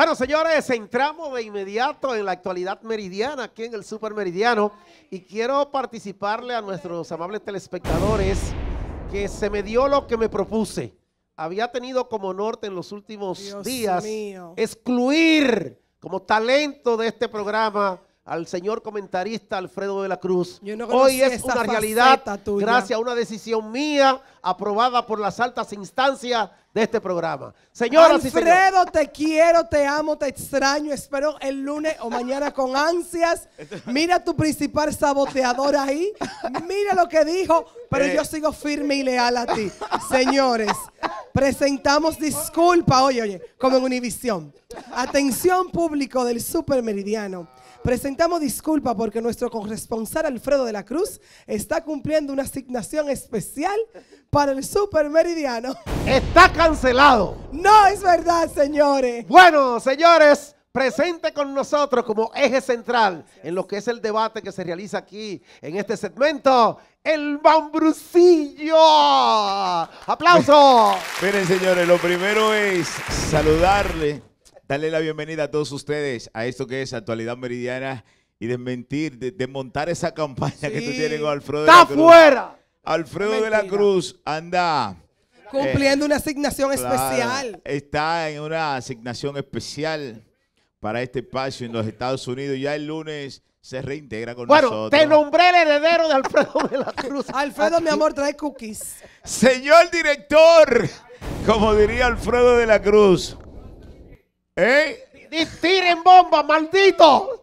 Bueno, señores, entramos de inmediato en la actualidad meridiana aquí en el supermeridiano y quiero participarle a nuestros amables telespectadores que se me dio lo que me propuse. Había tenido como norte en los últimos días excluir como talento de este programa al señor comentarista Alfredo de la Cruz. Hoy es una realidad gracias a una decisión mía aprobada por las altas instancias de este programa. Señor Alfredo, te quiero, te amo, te extraño. Espero el lunes o mañana con ansias. Mira tu principal saboteador ahí. Mira lo que dijo, pero eh. yo sigo firme y leal a ti. Señores, presentamos disculpa. Oye, oye, como en Univisión. Atención público del supermeridiano Meridiano. Presentamos disculpa porque nuestro corresponsal Alfredo de la Cruz está cumpliendo una asignación especial para el Super Meridiano. Está cancelado. No es verdad, señores. Bueno, señores, presente con nosotros como eje central en lo que es el debate que se realiza aquí en este segmento, el Bambrucillo. ¡Aplauso! Miren, señores, lo primero es saludarle darle la bienvenida a todos ustedes a esto que es Actualidad Meridiana y desmentir, desmontar esa campaña que tú tienes con Alfredo de la Cruz. fuera! Alfredo de la Cruz anda eh, cumpliendo una asignación especial. Está en una asignación especial para este espacio en los Estados Unidos. Ya el lunes se reintegra con nosotros. Bueno, te nombré el heredero de Alfredo de la Cruz. Alfredo, mi amor, trae cookies. Señor director, como diría Alfredo de la Cruz, ¿Eh? ¡Tiren bomba, maldito!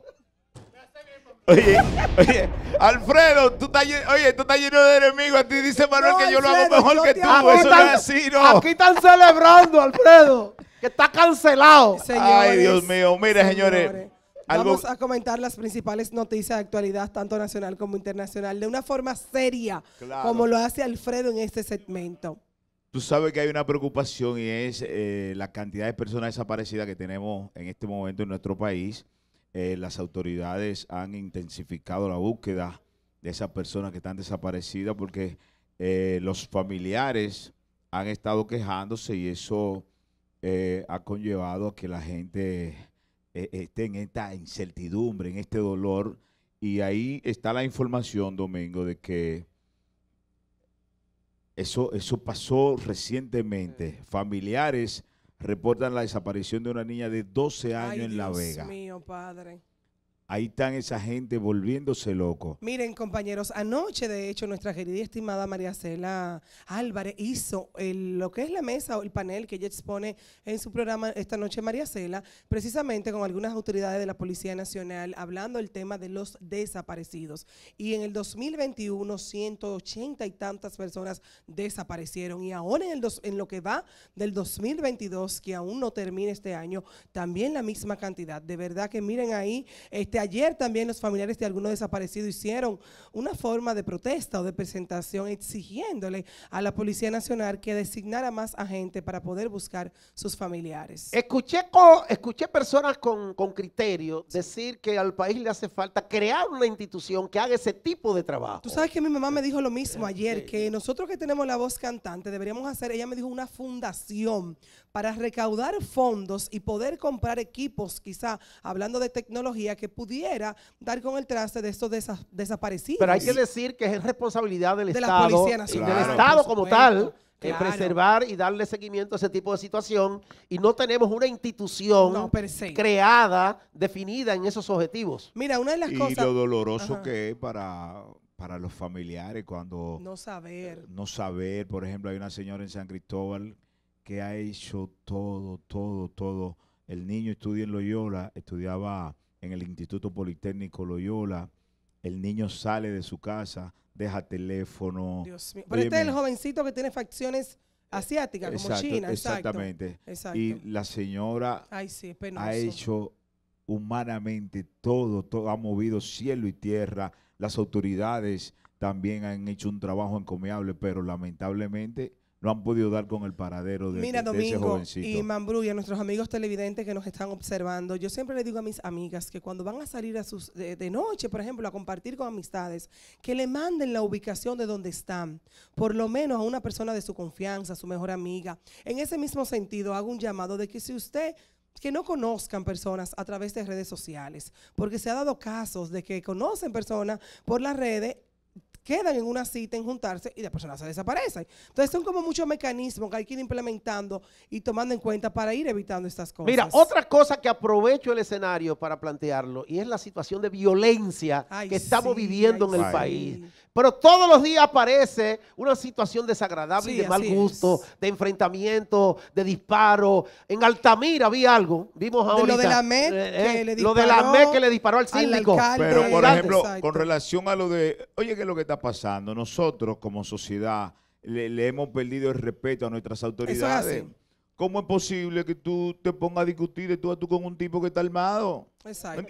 Oye, oye, Alfredo, tú estás, estás lleno de enemigos. A ti dice Manuel que yo lo hago mejor que tú. Eso es así, Aquí están celebrando, Alfredo, que está cancelado. Ay, Dios mío. Mire, señores. Vamos a comentar las principales noticias de actualidad, tanto nacional como internacional, de una forma seria, como lo hace Alfredo en este segmento. Tú sabes que hay una preocupación y es eh, la cantidad de personas desaparecidas que tenemos en este momento en nuestro país. Eh, las autoridades han intensificado la búsqueda de esas personas que están desaparecidas porque eh, los familiares han estado quejándose y eso ha conllevado a que la gente esté en esta incertidumbre, en este dolor. Y ahí está la información, Domingo, de que eso, eso pasó recientemente. Familiares reportan la desaparición de una niña de 12 años en La Vega. Ahí están esa gente volviéndose loco. Miren, compañeros, anoche, de hecho, nuestra querida y estimada María Cela Álvarez hizo lo que es la mesa o el panel que ella expone en su programa esta noche, María Cela, precisamente con algunas autoridades de la Policía Nacional, hablando el tema de los desaparecidos. Y en el 2021, 180 y tantas personas desaparecieron. Y ahora en, el en lo que va del 2022, que aún no termina este año, también la misma cantidad. De verdad que miren ahí, este ayer también los familiares de algunos desaparecidos hicieron una forma de protesta o de presentación exigiéndole a la Policía Nacional que designara más agentes para poder buscar sus familiares. Escuché, escuché personas con, con criterio decir que al país le hace falta crear una institución que haga ese tipo de trabajo. Tú sabes que mi mamá me dijo lo mismo eh, ayer, que nosotros que tenemos la voz cantante deberíamos hacer, ella me dijo, una fundación para recaudar fondos y poder comprar equipos, quizá hablando de tecnología, que pudieran pudiera dar con el traste de estos desaparecidos. Pero hay que decir que es responsabilidad del de Estado, la Policía Nacional. del Estado como tal. Eh, preservar y darle seguimiento a ese tipo de situación y no tenemos una institución creada, definida en esos objetivos. Mira, una de las y cosas... Y lo doloroso que es para, para los familiares cuando... No saber. no saber, por ejemplo, hay una señora en San Cristóbal que ha hecho todo, todo, todo. El niño estudia en Loyola, estudiaba en el Instituto Politécnico Loyola. El niño sale de su casa, deja teléfono. Dios Pero este es el jovencito que tiene facciones eh, asiáticas, como exacto, China. Exactamente. Y la señora ha hecho humanamente todo, todo, ha movido cielo y tierra. Las autoridades también han hecho un trabajo encomiable, pero lamentablemente no han podido dar con el paradero de, Mira, jovencito. Mira, Domingo Y Mambrú y a nuestros amigos televidentes que nos están observando, yo siempre le digo a mis amigas que cuando van a salir de, noche, por ejemplo, a compartir con amistades, que le manden la ubicación de donde están, por lo menos a una persona de su confianza, su mejor amiga. En ese mismo sentido, hago un llamado de que si usted que no conozcan personas a través de redes sociales, porque se ha dado casos de que conocen personas por las redes quedan en una cita, en juntarse y la persona se desaparece. Entonces son como muchos mecanismos que hay que ir implementando y tomando en cuenta para ir evitando estas cosas. Mira, otra cosa que aprovecho el escenario para plantearlo y es la situación de violencia que estamos viviendo en el país. Pero todos los días aparece una situación desagradable y de mal gusto, de enfrentamiento, de disparo. En Altamira había algo, vimos lo de la me que le disparó. al síndico. Pero, por ejemplo, con relación a lo de, oye, que lo que está pasando. Nosotros como sociedad le, hemos perdido el respeto a nuestras autoridades. es ¿Cómo es posible que tú te pongas a discutir de tú tú con un tipo que está armado?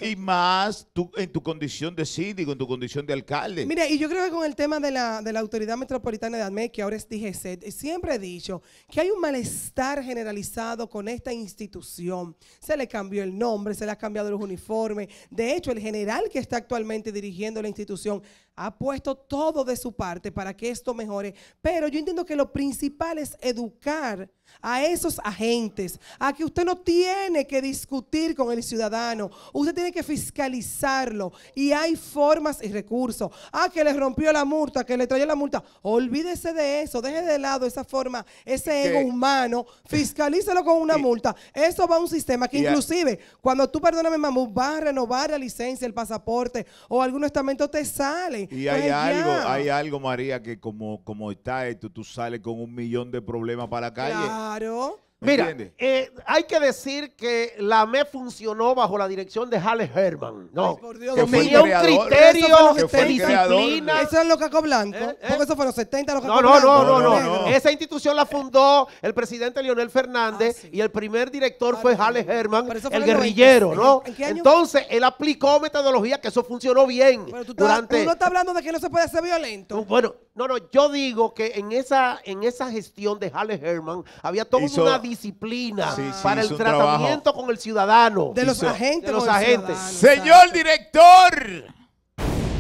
Y más tú, en tu condición de síndico, en tu condición de alcalde. Mira, y yo creo que con el tema de la, de la Autoridad Metropolitana de ADMEC, que ahora es DGC, siempre he dicho que hay un malestar generalizado con esta institución. Se le cambió el nombre, se le ha cambiado los uniformes. De hecho, el general que está actualmente dirigiendo la institución ha puesto todo de su parte para que esto mejore. Pero yo entiendo que lo principal es educar a esos agentes, a que usted no tiene que discutir con el ciudadano. Usted tiene que fiscalizarlo. Y hay formas y recursos. Ah, que le rompió la multa, que le trayó la multa. Olvídese de eso. Deje de lado esa forma, ese ego humano. Fiscalízalo con una multa. Eso va a un sistema que inclusive, cuando tú, perdóname, mamá vas a renovar la licencia, el pasaporte o algún estamento, te sale. Y pues hay algo, hay algo, María, que como, como está esto, tú sales con un millón de problemas para la calle. Claro. Mira, eh, hay que decir que la ME funcionó bajo la dirección de Halle Herman. No, que tenía un criterio de disciplina. Eso es lo Caco Blanco. ¿Eh? Porque eso fue los 70, los Caco no, no, No, no, no, no, Esa institución la fundó el presidente Leonel Fernández ah, y el primer director fue Halle Herman, el guerrillero, ¿no? Entonces, él aplicó metodología que eso funcionó bien. Pero tú, no estás hablando de que no se puede ser violento. Bueno, no, no, yo digo que en esa, en esa gestión de Halle Herman había toda una disciplina para el tratamiento con el ciudadano. De los agentes. los, agentes. Señor director.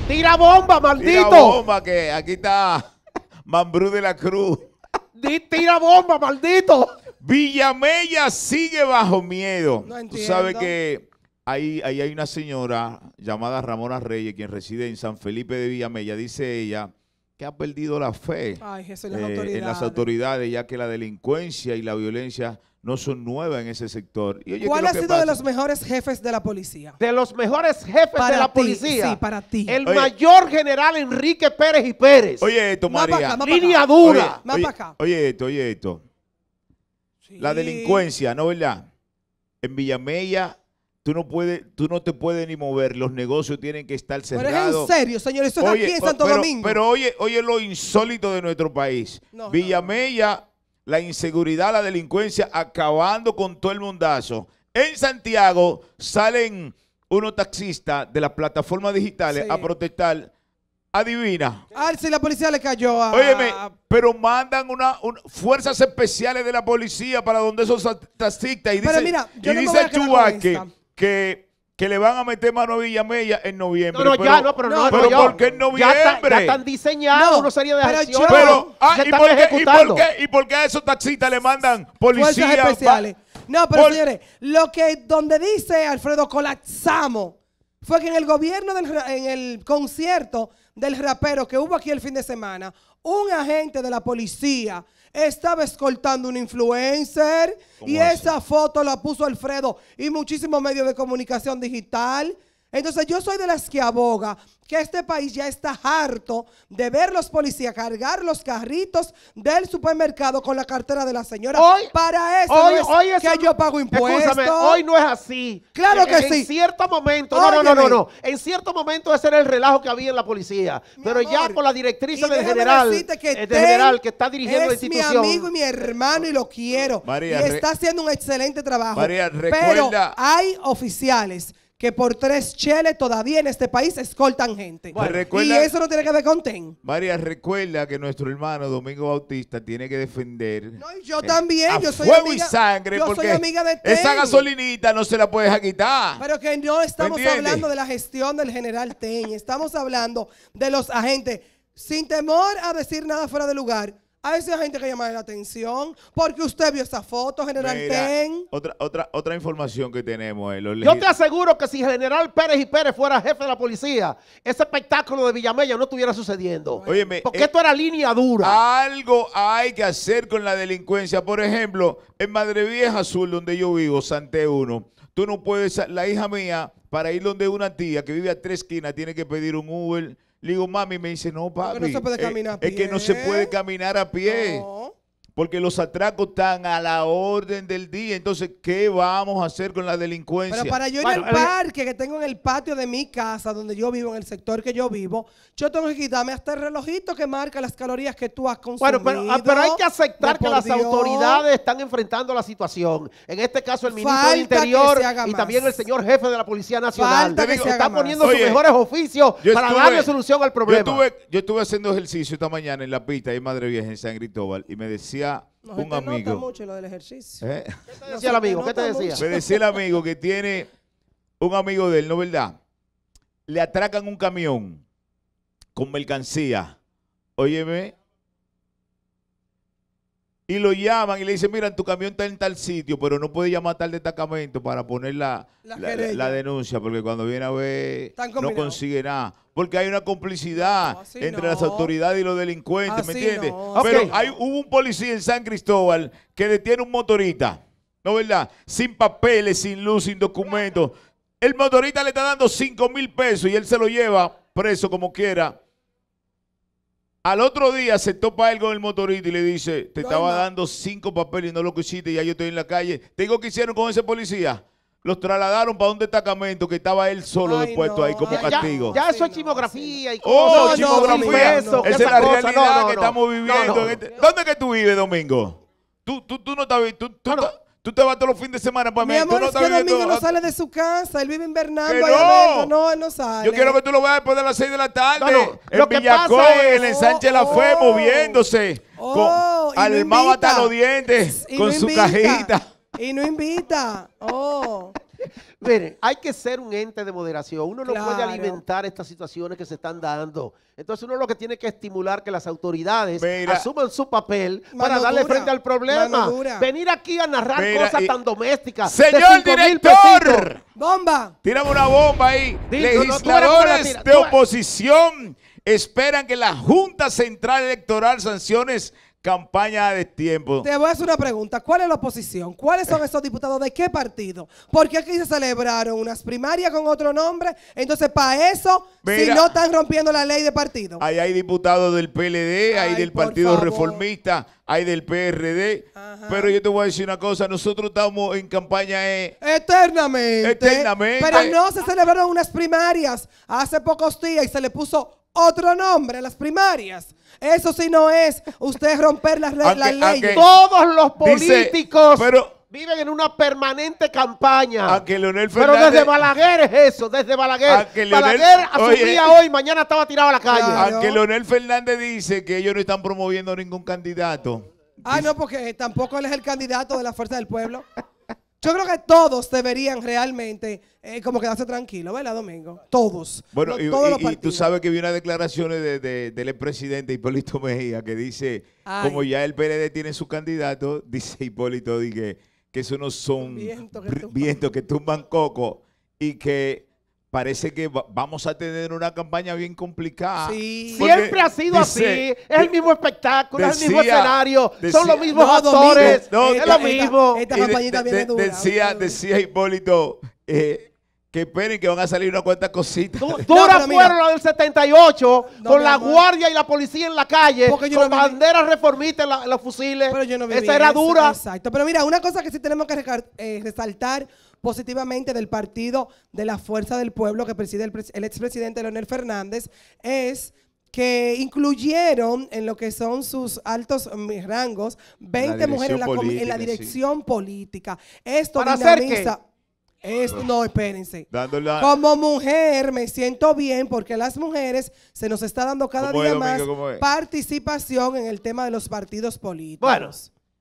Tira bomba, maldito. Tira bomba, que aquí está Mambrú de la Cruz. Tira bomba, maldito. Villamella sigue bajo miedo. No Tú sabes que ahí, ahí hay una señora llamada Ramona Reyes, quien reside en San Felipe de Villamella. Dice ella que ha perdido la fe eh, en las autoridades, ya que la delincuencia y la violencia no son nuevas en ese sector. Y ¿Cuál ha sido de los mejores jefes de la policía? De los mejores jefes de la policía. Sí, para ti. El mayor general Enrique Pérez y Pérez. Oye esto, María. Acá, Línea acá. dura. Oye, acá. oye, esto, oye esto. La delincuencia, ¿no verdad? En Villamella Tú no, puedes, tú no te puedes ni mover, los negocios tienen que estar cerrados. Pero es en serio, señor, eso es aquí en Santo Domingo. Pero oye, lo insólito de nuestro país. Villamella, la inseguridad, la delincuencia, acabando con todo el mundazo. En Santiago salen unos taxistas de las plataformas digitales a protestar. Adivina. Ah, si la policía le cayó a... pero mandan una, fuerzas especiales de la policía para donde esos taxistas y dice, mira, y dice Chubaque que, que le van a meter mano a Villamella en noviembre. No, no, pero, ya no, pero no. Pero porque en noviembre. Ya, están diseñados no, sería de pero ah, ¿y, por qué, ¿y, por qué, a esos taxistas le mandan policías? especiales. No, pero señores, lo que donde dice Alfredo colapsamos fue que en el gobierno, del, en el concierto del rapero que hubo aquí el fin de semana, un agente de la policía estaba escoltando un influencer y esa foto la puso Alfredo y muchísimos medios de comunicación digital entonces yo soy de las que aboga que este país ya está harto de ver los policías cargar los carritos del supermercado con la cartera de la señora. Hoy, Para eso, es que yo pago impuestos. hoy no es así. Claro que sí. En cierto momento, no, no, no, no, En cierto momento ese era el relajo que había en la policía. pero ya con la directriz eh, del general, que general que está dirigiendo la institución. mi amigo y mi hermano y lo quiero. y está haciendo un excelente trabajo. María, recuerda. Pero hay oficiales que por tres cheles todavía en este país escoltan gente. y eso no tiene que ver con TEN. María, recuerda que nuestro hermano Domingo Bautista tiene que defender. No, yo eh, también. yo soy fuego amiga, sangre. Yo soy amiga de TEN. Esa gasolinita no se la puedes quitar. Pero que no estamos hablando de la gestión del general TEN. Estamos hablando de los agentes. Sin temor a decir nada fuera de lugar a esa gente que llama la atención. Porque usted vio esa foto, General Ten. Otra, otra, otra información que tenemos. Eh, Yo te aseguro que si General Pérez y Pérez fuera jefe de la policía, ese espectáculo de Villamella no estuviera sucediendo. porque eh, esto era línea dura. Algo hay que hacer con la delincuencia. Por ejemplo, en Madre Vieja Azul, donde yo vivo, Sante 1, tú no puedes, la hija mía, para ir donde una tía que vive a tres esquinas, tiene que pedir un Uber le digo, mami, me dice, no, papi. Eh, es que no se puede caminar a pie. No porque los atracos están a la orden del día. Entonces, ¿qué vamos a hacer con la delincuencia? Pero para yo ir al parque que tengo en el patio de mi casa, donde yo vivo, en el sector que yo vivo, yo tengo que quitarme hasta el relojito que marca las calorías que tú has consumido. Bueno, ah, pero, hay que aceptar que las autoridades están enfrentando la situación. En este caso, el ministro del Interior y también el señor jefe de la Policía Nacional están poniendo sus mejores oficios para darle solución al problema. Yo estuve, yo estuve haciendo ejercicio esta mañana en la pista de Madre Vieja en San Cristóbal y me decía decía Nos un mucho lo del ejercicio. ¿Eh? ¿Qué te decía el amigo? ¿Qué te decía? Me decía el amigo que tiene un amigo de él, ¿no verdad? Le atracan un camión con mercancía. Óyeme, y lo llaman y le dicen, mira, tu camión está en tal sitio, pero no puede llamar a tal destacamento para poner la, denuncia, porque cuando viene a ver no consigue nada. Porque hay una complicidad ah, entre las autoridades y los delincuentes, ¿me ah, entiendes? Pero hay, hubo un policía en San Cristóbal que detiene un motorista, ¿no verdad? Sin papeles, sin luz, sin documentos. El motorista le está dando 5 mil pesos y él se lo lleva preso como quiera al otro día se topa él con el motorista y le dice, te estaba dando cinco papeles y no lo quisiste, ya yo estoy en la calle. ¿Te digo qué hicieron con ese policía? Los trasladaron para un destacamento que estaba él solo dispuesto ahí como castigo. Ya, eso es chimografía y oh, cosas. Esa es la realidad que estamos viviendo. Este- que tú vives, Domingo? Tú, tú, no estás... Tú, ah, Tú te vas todos los fines de semana para Mi amor, no es que Domingo no sale de su casa. Él vive invernando allá no. No, él no sale. Yo quiero que tú lo veas después de las 6 de la tarde. No, no. En lo en el Sánchez La Fe, oh, oh. moviéndose. Oh, con, armado hasta los dientes, con su cajita. Y no invita. Oh. Miren, hay que ser un ente de moderación. Uno no puede alimentar estas situaciones que se están dando. Entonces uno lo que tiene que estimular que las autoridades asuman su papel para darle frente al problema. Venir aquí a narrar cosas tan domésticas. Señor director. Bomba. Tírame una bomba ahí. Legisladores de oposición esperan que la Junta Central Electoral sanciones campaña de tiempo. Te voy a hacer una pregunta. ¿Cuál es la oposición? ¿Cuáles son eh. esos diputados? ¿De qué partido? Porque aquí se celebraron unas primarias con otro nombre. Entonces, para eso, si no están rompiendo la ley de partido. Ahí hay diputados del PLD, hay del Partido Reformista, hay del PRD. Pero yo te voy a decir una cosa. Nosotros estamos en campaña... Eh, eternamente. Eternamente. Pero no se celebraron unas primarias hace pocos días y se le puso otro nombre las primarias. Eso sí no es usted romper las, leyes. Todos los políticos viven en una permanente campaña. pero desde Balaguer es eso, desde Balaguer. Balaguer asumía eh, hoy, mañana estaba tirado a la calle. Aunque Leonel Fernández dice que ellos no están promoviendo ningún candidato. Ah, no, porque tampoco él es el candidato de la Fuerza del Pueblo. Yo creo que todos deberían realmente eh, como quedarse tranquilos, ¿verdad, Domingo? Todos. Bueno, y, tú sabes que vi una declaración de, del expresidente Hipólito Mejía que dice, como ya el PLD tiene su candidato, dice Hipólito, que eso no son vientos Viento que tumban coco y que parece que vamos a tener una campaña bien complicada. Siempre ha sido así. Es el mismo espectáculo, es el mismo escenario, son los mismos actores, es lo mismo. Esta, viene decía, decía Hipólito... Eh, que esperen que van a salir una cuantas cositas. Dura fueron la del 78 con la guardia y la policía en la calle, con banderas reformistas los fusiles. Esa era dura. Exacto. Pero mira, una cosa que sí tenemos que eh, resaltar positivamente del partido de la Fuerza del Pueblo que preside el, expresidente Leonel Fernández es que incluyeron en lo que son sus altos mm, rangos 20 mujeres en la, dirección política. Esto ¿Para dinamiza... Hacer es, no, espérense. Como mujer me siento bien porque las mujeres se nos está dando cada día más participación en el tema de los partidos políticos. Bueno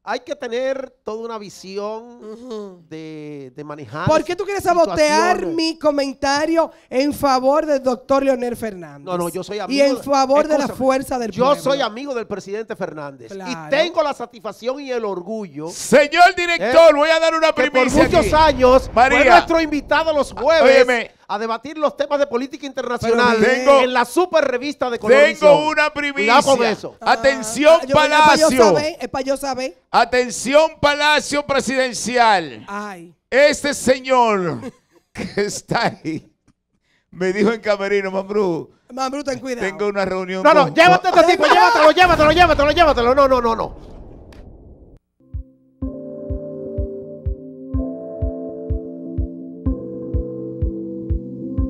hay que tener toda una visión de, de, manejar. ¿Por qué tú quieres sabotear mi comentario en favor del doctor Leonel Fernández? No, no, yo soy amigo. Y en favor de, la fuerza del yo pueblo. Yo soy amigo del presidente Fernández. Y tengo la satisfacción y el orgullo. Señor director, ¿Eh? voy a dar una primicia. por muchos años fue nuestro invitado a los ah, jueves a debatir los temas de política internacional en la super revista de Colombia Tengo una primicia. eso. Ah, Atención, ah, Palacio. Es para yo saber. Atención, Palacio Presidencial. Ay. Este señor que está ahí me dijo en camerino, Mambrú. Mambrú, ten cuidado. Tengo una reunión. No, no, llévate este llévatelo, llévatelo, llévatelo, llévatelo. No, no, no, no.